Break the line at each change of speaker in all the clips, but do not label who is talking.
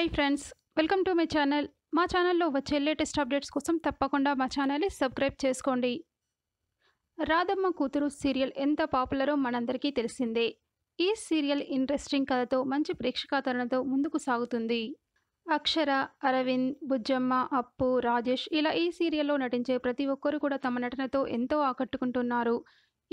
hi friends welcome to my channel మా ఛానల్లో వచ్చే లేటెస్ట్ అప్డేట్స్ కోసం తప్పకుండా మా ఛానల్ని సబ్స్క్రైబ్ చేసుకోండి రాధమ్మ కూతురు సీరియల్ ఎంత పాపులరో మనందరికీ తెలిసిందే ఈ సీరియల్ ఇంట్రెస్టింగ్ కథతో మంచి ప్రేక్షకాతరణతో ముందుకు సాగుతుంది అక్షర అరవింద్ బుజ్జమ్మ అప్పు రాజేష్ ఇలా ఈ సీరియల్లో నటించే ప్రతి ఒక్కరు కూడా తమ నటనతో ఎంతో ఆకట్టుకుంటున్నారు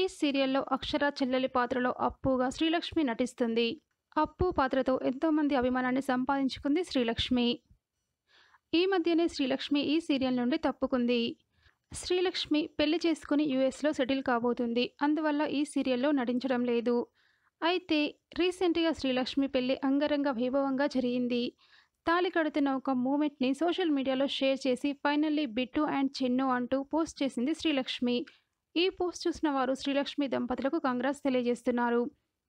ఈ సీరియల్లో అక్షర చెల్లెలి పాత్రలో అప్పుగా శ్రీలక్ష్మి నటిస్తుంది అప్పు పాత్రతో ఎంతోమంది అభిమానాన్ని సంపాదించుకుంది శ్రీలక్ష్మి ఈ మధ్యనే శ్రీలక్ష్మి ఈ సీరియల్ నుండి తప్పుకుంది శ్రీలక్ష్మి పెళ్లి చేసుకుని యుఎస్లో సెటిల్ కాబోతుంది అందువల్ల ఈ సీరియల్లో నటించడం లేదు అయితే రీసెంట్గా శ్రీలక్ష్మి పెళ్లి అంగరంగ వైభవంగా జరిగింది తాళి కడుతున్న ఒక మూమెంట్ని సోషల్ మీడియాలో షేర్ చేసి ఫైనల్లీ బిట్టు అండ్ చిన్ను అంటూ పోస్ట్ చేసింది శ్రీలక్ష్మి ఈ పోస్ట్ చూసిన వారు శ్రీలక్ష్మి దంపతులకు కాంగ్రెస్ తెలియజేస్తున్నారు